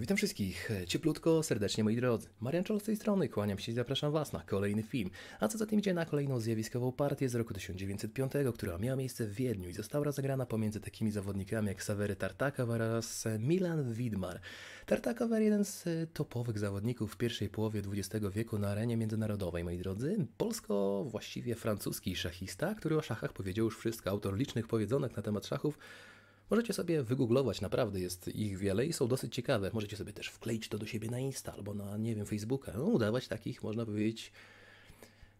Witam wszystkich cieplutko, serdecznie moi drodzy. Marian Czol z tej strony, kłaniam się i zapraszam Was na kolejny film. A co za tym idzie na kolejną zjawiskową partię z roku 1905, która miała miejsce w Wiedniu i została rozegrana pomiędzy takimi zawodnikami jak Sawery Tartakow oraz e, Milan Widmar. Tartakow jeden z e, topowych zawodników w pierwszej połowie XX wieku na arenie międzynarodowej, moi drodzy. Polsko, właściwie francuski szachista, który o szachach powiedział już wszystko, autor licznych powiedzonek na temat szachów, Możecie sobie wygooglować, naprawdę jest ich wiele i są dosyć ciekawe. Możecie sobie też wkleić to do siebie na Insta albo na, nie wiem, Facebooka. No, udawać takich, można powiedzieć,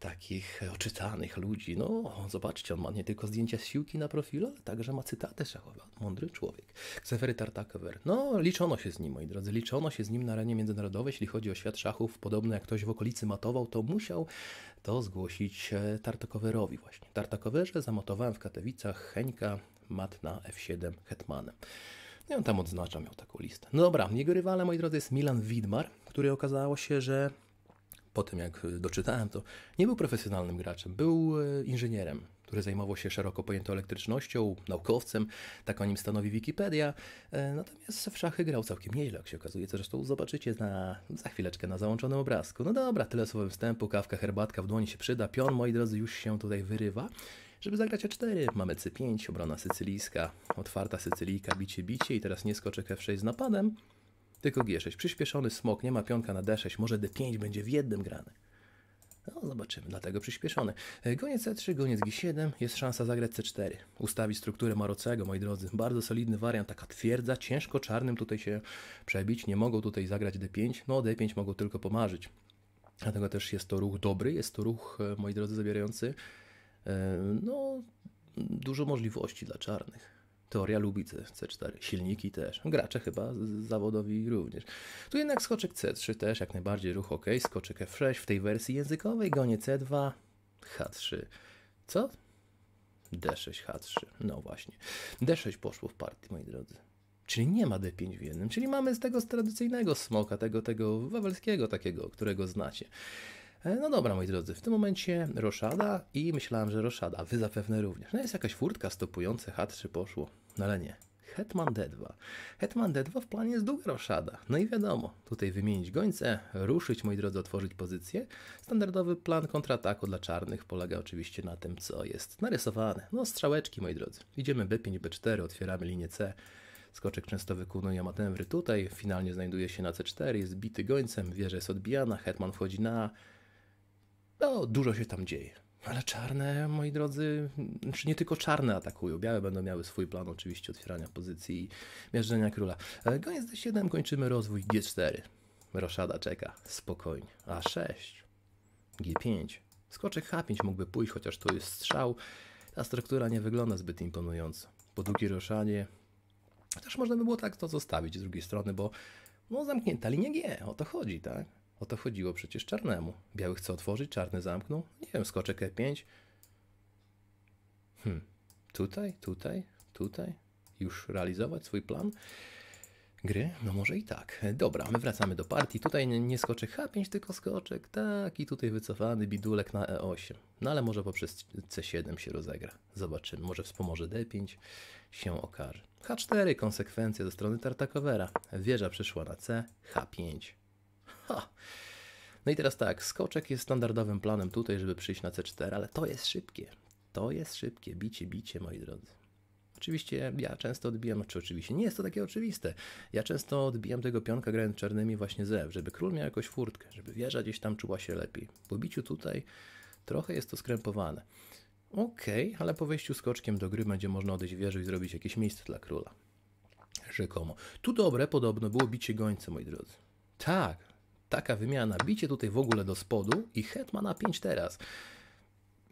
takich oczytanych ludzi. No, zobaczcie, on ma nie tylko zdjęcia z siłki na profilu, ale także ma cytatę szachową. Mądry człowiek. Ksefery Tartakower. No, liczono się z nim, moi drodzy. Liczono się z nim na arenie międzynarodowej, jeśli chodzi o świat szachów. Podobno jak ktoś w okolicy matował, to musiał to zgłosić e, Tartakowerowi właśnie. Tartakowerze zamotowałem w Katowicach Heńka mat na F7 Hetmanem. No i on tam odznacza, miał taką listę. No dobra, jego rywalem, moi drodzy, jest Milan Widmar, który okazało się, że po tym jak e, doczytałem to, nie był profesjonalnym graczem, był e, inżynierem, który zajmował się szeroko pojętą elektrycznością, naukowcem, tak o nim stanowi Wikipedia. E, natomiast w szachy grał całkiem nieźle, jak się okazuje, co zresztą zobaczycie na, za chwileczkę na załączonym obrazku. No dobra, tyle słowem wstępu, kawka, herbatka w dłoni się przyda, pion, moi drodzy, już się tutaj wyrywa. Żeby zagrać E4, mamy C5, obrona sycylijska, otwarta sycylijka, bicie, bicie i teraz nie skoczek F6 z napadem, tylko G6. Przyspieszony smok, nie ma pionka na D6, może D5 będzie w jednym grany. No, zobaczymy, dlatego przyspieszony. E, goniec C3, goniec G7, jest szansa zagrać C4. Ustawić strukturę Marocego, moi drodzy. Bardzo solidny wariant, taka twierdza, ciężko czarnym tutaj się przebić, nie mogą tutaj zagrać D5, no D5 mogą tylko pomarzyć. Dlatego też jest to ruch dobry, jest to ruch, e, moi drodzy, zabierający E, no, dużo możliwości dla czarnych. Teoria lubi C4, silniki też, gracze chyba zawodowi również. Tu jednak skoczek C3 też jak najbardziej ruch ok, skoczek F6 w tej wersji językowej, gonie C2, H3. Co? D6, H3. No właśnie. D6 poszło w partii, moi drodzy. Czyli nie ma D5 w jednym, czyli mamy z tego z tradycyjnego smoka, tego, tego wawelskiego takiego, którego znacie. E, no dobra, moi drodzy, w tym momencie roszada i myślałem, że roszada, wy zapewne również. No jest jakaś furtka stopująca H3 poszło, no ale nie. Hetman D2. Hetman D2 w planie jest długa roszada. No i wiadomo, tutaj wymienić gońce, ruszyć, moi drodzy, otworzyć pozycję. Standardowy plan kontrataku dla czarnych polega oczywiście na tym, co jest narysowane. No strzałeczki, moi drodzy. Idziemy B5, B4, otwieramy linię C. Skoczek często wykonuje manewry tutaj, finalnie znajduje się na C4, jest bity gońcem, wieża jest odbijana, hetman wchodzi na A. No, dużo się tam dzieje. Ale czarne, moi drodzy, znaczy nie tylko czarne atakują. Białe będą miały swój plan oczywiście otwierania pozycji i mierzenia króla. Goniec e, D7 kończymy rozwój G4. Roszada czeka, spokojnie. A6, G5. Skoczek H5 mógłby pójść, chociaż to jest strzał. Ta struktura nie wygląda zbyt imponująco. Po drugie, roszanie. też można by było tak to zostawić z drugiej strony, bo no zamknięta linia G, o to chodzi, tak? O to chodziło przecież czarnemu. Biały chce otworzyć, czarny zamknął. Nie wiem, skoczek E5. Hmm, tutaj, tutaj, tutaj. Już realizować swój plan gry? No może i tak. Dobra, my wracamy do partii. Tutaj nie skoczek H5, tylko skoczek tak i tutaj wycofany bidulek na E8. No ale może poprzez C7 się rozegra. Zobaczymy. Może wspomoże D5 się okaże. H4, konsekwencje ze strony Tartakowera. Wieża przyszła na C, H5. Ha. No i teraz tak, skoczek jest standardowym planem tutaj, żeby przyjść na C4, ale to jest szybkie. To jest szybkie, bicie, bicie, moi drodzy. Oczywiście ja często odbijam, czy oczywiście nie jest to takie oczywiste. Ja często odbijam tego pionka grając czarnymi właśnie zew, żeby król miał jakąś furtkę, żeby wieża gdzieś tam czuła się lepiej. Po biciu tutaj trochę jest to skrępowane. Okej, okay, ale po wejściu skoczkiem do gry będzie można odejść wieżę i zrobić jakieś miejsce dla króla. Rzekomo. Tu dobre podobno było bicie gońca, moi drodzy. Tak, Taka wymiana. Bicie tutaj w ogóle do spodu i hetmana na 5 teraz.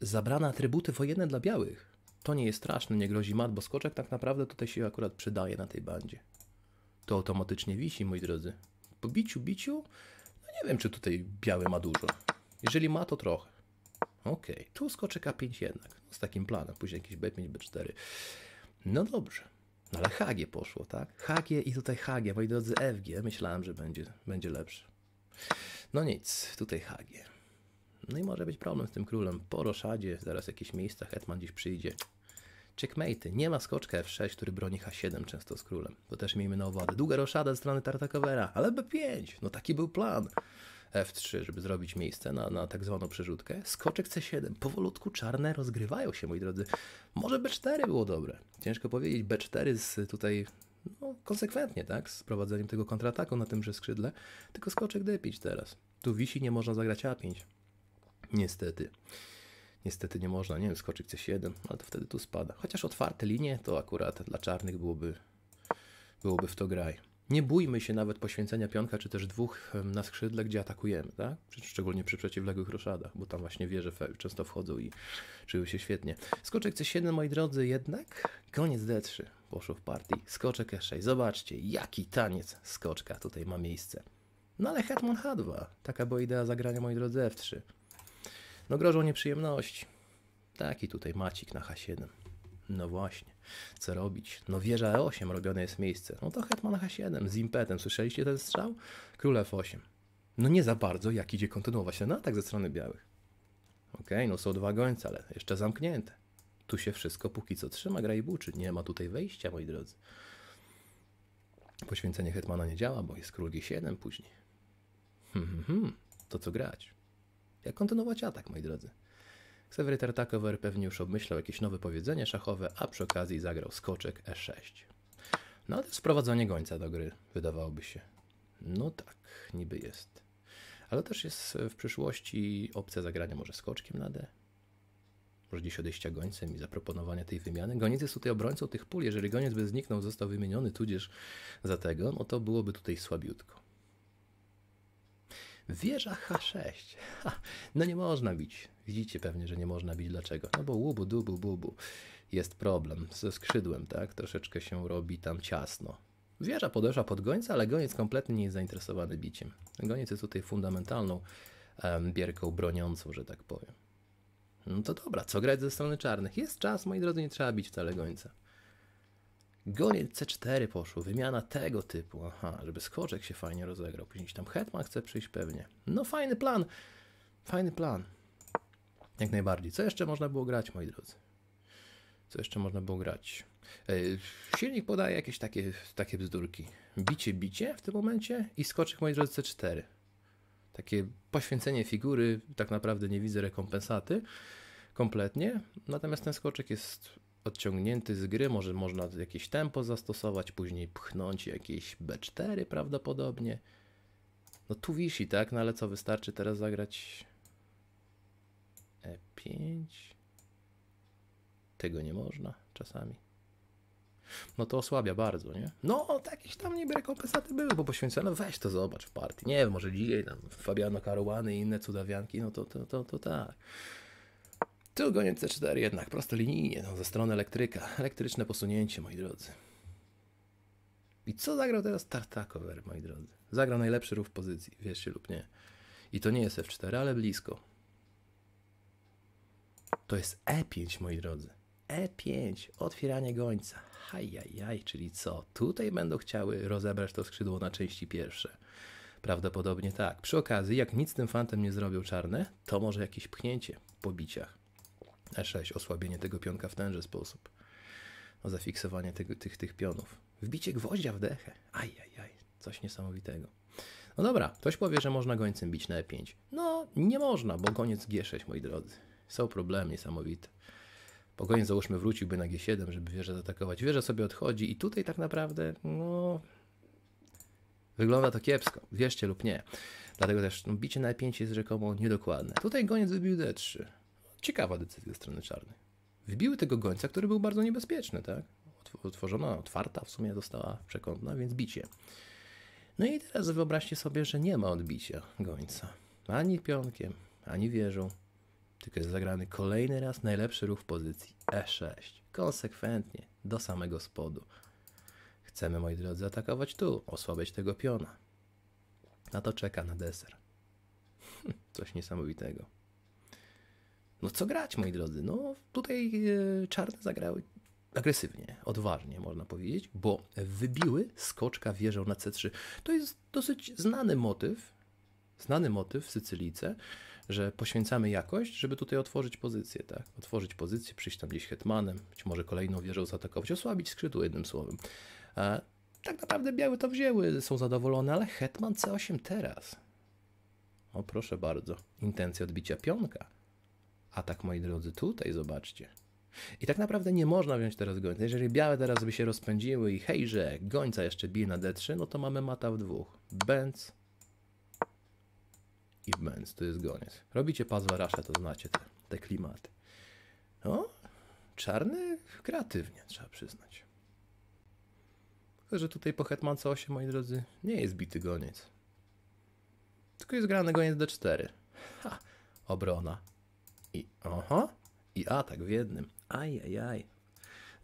Zabrane atrybuty wojenne dla białych. To nie jest straszne, nie grozi mat, bo skoczek tak naprawdę tutaj się akurat przydaje na tej bandzie. To automatycznie wisi, moi drodzy. Po biciu, biciu, no nie wiem, czy tutaj biały ma dużo. Jeżeli ma, to trochę. Okej, okay. tu skoczek A5 jednak. No, z takim planem, później jakiś B5, B4. No dobrze. No ale Hagie poszło, tak? Hagie i tutaj Hagie, moi drodzy, FG. Myślałem, że będzie, będzie lepszy. No nic, tutaj Hagie. No i może być problem z tym królem. Po roszadzie, zaraz jakieś miejscach hetman dziś przyjdzie. Checkmate. Nie ma skoczka F6, który broni H7 często z królem. To też miejmy na uwadze. Długa roszada ze strony Tartakowera, ale B5. No taki był plan. F3, żeby zrobić miejsce na, na tak zwaną przerzutkę. Skoczek C7. Powolutku czarne rozgrywają się, moi drodzy. Może B4 było dobre. Ciężko powiedzieć. B4 z tutaj no, konsekwentnie, tak? Z prowadzeniem tego kontrataku na tymże skrzydle, tylko skoczek D5 teraz. Tu wisi, nie można zagrać A5. Niestety. Niestety nie można, nie wiem, skoczyk C7, ale to wtedy tu spada. Chociaż otwarte linie to akurat dla czarnych byłoby, byłoby w to graj nie bójmy się nawet poświęcenia pionka czy też dwóch na skrzydle, gdzie atakujemy, tak? Szczególnie przy przeciwległych roszadach, bo tam właśnie wieże często wchodzą i czują się świetnie. Skoczek C7, moi drodzy, jednak koniec D3 poszło w partii. Skoczek E6, zobaczcie, jaki taniec skoczka tutaj ma miejsce. No ale hetman H2, taka była idea zagrania, moi drodzy, F3. No grożą nieprzyjemności. Taki tutaj macik na H7. No właśnie, co robić? No wieża E8 robione jest miejsce. No to hetman H7 z impetem. Słyszeliście ten strzał? Król F8. No nie za bardzo, jak idzie kontynuować ten atak ze strony białych. Okay. no są dwa gońce, ale jeszcze zamknięte. Tu się wszystko póki co trzyma, gra i buczy. Nie ma tutaj wejścia, moi drodzy. Poświęcenie hetmana nie działa, bo jest król G7 później. Hmm, hmm, hmm. To co grać? Jak kontynuować atak, moi drodzy? Ksewery Tartakower pewnie już obmyślał jakieś nowe powiedzenie szachowe, a przy okazji zagrał skoczek e6. No to sprowadzenie gońca do gry, wydawałoby się. No tak, niby jest. Ale też jest w przyszłości opcja zagrania może skoczkiem na D. Może gdzieś odejścia gońcem i zaproponowania tej wymiany. Goniec jest tutaj obrońcą tych pól. Jeżeli goniec by zniknął, został wymieniony, tudzież za tego, no to byłoby tutaj słabiutko. Wieża H6. Ha, no nie można bić. Widzicie pewnie, że nie można bić. Dlaczego? No bo łubu, dubu, bubu jest problem ze skrzydłem, tak? Troszeczkę się robi tam ciasno. Wieża podeszła pod gońca, ale goniec kompletnie nie jest zainteresowany biciem. Goniec jest tutaj fundamentalną um, bierką broniącą, że tak powiem. No to dobra, co grać ze strony czarnych? Jest czas, moi drodzy, nie trzeba bić wcale gońca. Goniec C4 poszło, wymiana tego typu. Aha, żeby skoczek się fajnie rozegrał. Później tam hetman chce przyjść pewnie. No fajny plan, fajny plan. Jak najbardziej. Co jeszcze można było grać, moi drodzy? Co jeszcze można było grać? E, silnik podaje jakieś takie, takie bzdurki. Bicie, bicie w tym momencie i skoczek, moi drodzy, C4. Takie poświęcenie figury, tak naprawdę nie widzę rekompensaty kompletnie. Natomiast ten skoczek jest odciągnięty z gry, może można jakieś tempo zastosować, później pchnąć jakieś B4 prawdopodobnie. No tu wisi, tak? No ale co, wystarczy teraz zagrać 5. Tego nie można czasami. No to osłabia bardzo, nie? No, jakieś tam niby rekompensaty były, bo poświęcone, weź to zobacz w partii. Nie wiem, może dzisiaj tam Fabiano Caruany i inne cudawianki, no to, to, to, to tak. Tu gonię C4 jednak, prostolinijnie, no, ze strony elektryka. Elektryczne posunięcie, moi drodzy. I co zagrał teraz Tartakower, moi drodzy? Zagrał najlepszy ruch pozycji, wiesz się lub nie. I to nie jest F4, ale blisko. To jest E5, moi drodzy. E5, otwieranie gońca. Hajajaj, czyli co? Tutaj będą chciały rozebrać to skrzydło na części pierwsze. Prawdopodobnie tak. Przy okazji, jak nic tym fantem nie zrobią czarne, to może jakieś pchnięcie po biciach. E6, osłabienie tego pionka w tenże sposób. O no, zafiksowanie tego, tych, tych pionów. Wbicie gwoździa w dechę. Ajajaj, coś niesamowitego. No dobra, ktoś powie, że można gońcem bić na E5. No, nie można, bo goniec G6, moi drodzy. Są problemy niesamowite. Pogoń załóżmy wróciłby na G7, żeby wieżę zaatakować. Wieża sobie odchodzi i tutaj tak naprawdę, no... Wygląda to kiepsko, wierzcie lub nie. Dlatego też no, bicie na 5 e jest rzekomo niedokładne. Tutaj goniec wybił D3. Ciekawa decyzja ze strony czarnej. Wbiły tego gońca, który był bardzo niebezpieczny, tak? Otworzona, otwarta w sumie została przekątna, więc bicie. No i teraz wyobraźcie sobie, że nie ma odbicia gońca. Ani pionkiem, ani wieżą tylko jest zagrany kolejny raz najlepszy ruch w pozycji E6. Konsekwentnie, do samego spodu. Chcemy, moi drodzy, atakować tu, osłabić tego piona. Na to czeka na deser. Hm, coś niesamowitego. No co grać, moi drodzy? No tutaj e, czarne zagrały agresywnie, odważnie można powiedzieć, bo wybiły skoczka wieżą na C3. To jest dosyć znany motyw, znany motyw w Sycylice że poświęcamy jakość, żeby tutaj otworzyć pozycję, tak? Otworzyć pozycję, przyjść tam gdzieś hetmanem, być może kolejną wieżą zaatakować, osłabić skrzydło jednym słowem. A tak naprawdę białe to wzięły, są zadowolone, ale hetman C8 teraz. O proszę bardzo, intencja odbicia pionka. A tak moi drodzy, tutaj zobaczcie. I tak naprawdę nie można wziąć teraz gońca. Jeżeli białe teraz by się rozpędziły i hejże, gońca jeszcze bije na D3, no to mamy mata w dwóch. Benz, i w Benz, to jest goniec. Robicie rasza, to znacie te, te klimaty. No, czarny kreatywnie, trzeba przyznać. Tylko, że tutaj po Hetmance 8, moi drodzy, nie jest bity goniec. Tylko jest grany goniec D4. Ha, obrona. I oho, i atak w jednym. Ajajaj.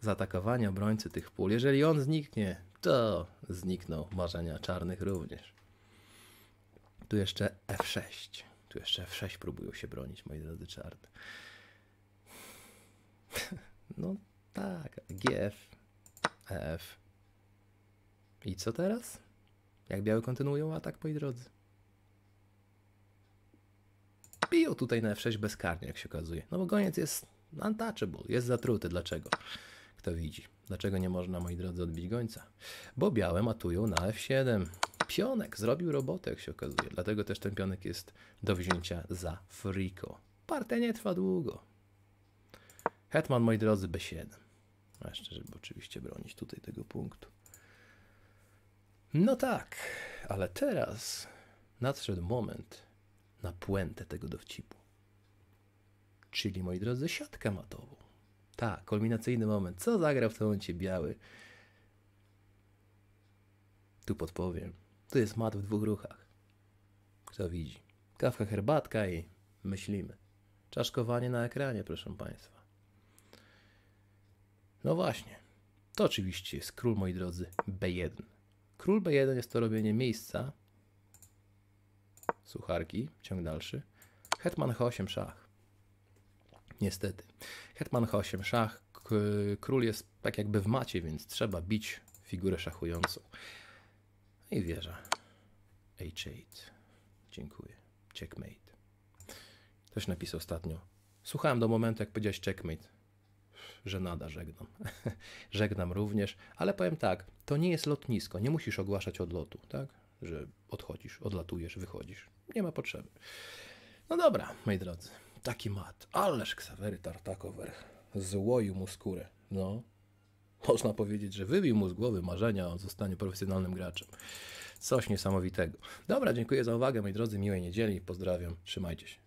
Zaatakowanie obrońcy tych pól. Jeżeli on zniknie, to znikną marzenia czarnych również. Tu jeszcze F6. Tu jeszcze F6 próbują się bronić, moi drodzy czarni. No tak, GF, EF. I co teraz? Jak białe kontynuują atak, moi drodzy? Piją tutaj na F6 bezkarnie, jak się okazuje. No bo goniec jest untouchable, jest zatruty. Dlaczego? Kto widzi? Dlaczego nie można, moi drodzy, odbić gońca? Bo białe matują na F7 pionek zrobił robotę, jak się okazuje. Dlatego też ten pionek jest do wzięcia za friko. Partia nie trwa długo. Hetman, moi drodzy, B7. jeszcze, żeby oczywiście bronić tutaj tego punktu. No tak, ale teraz nadszedł moment na puentę tego dowcipu. Czyli, moi drodzy, siatkę matową. Tak, kulminacyjny moment. Co zagrał w tym momencie biały? Tu podpowiem. To jest mat w dwóch ruchach. Kto widzi? Kawka, herbatka i myślimy. Czaszkowanie na ekranie, proszę Państwa. No właśnie. To oczywiście jest król, moi drodzy, B1. Król B1 jest to robienie miejsca. Sucharki, ciąg dalszy. Hetman H8 szach. Niestety. Hetman H8 szach. Król jest tak jakby w macie, więc trzeba bić figurę szachującą. No I wieża. H8. Dziękuję. Checkmate. Ktoś napisał ostatnio. Słuchałem do momentu, jak powiedziałeś checkmate. Żenada, żegnam. żegnam również, ale powiem tak, to nie jest lotnisko, nie musisz ogłaszać odlotu, tak? Że odchodzisz, odlatujesz, wychodzisz. Nie ma potrzeby. No dobra, moi drodzy, taki mat. Ależ ksawery tartakower. złoju mu skórę. No, można powiedzieć, że wybił mu z głowy marzenia o zostaniu profesjonalnym graczem. Coś niesamowitego. Dobra, dziękuję za uwagę, moi drodzy, miłej niedzieli, pozdrawiam, trzymajcie się.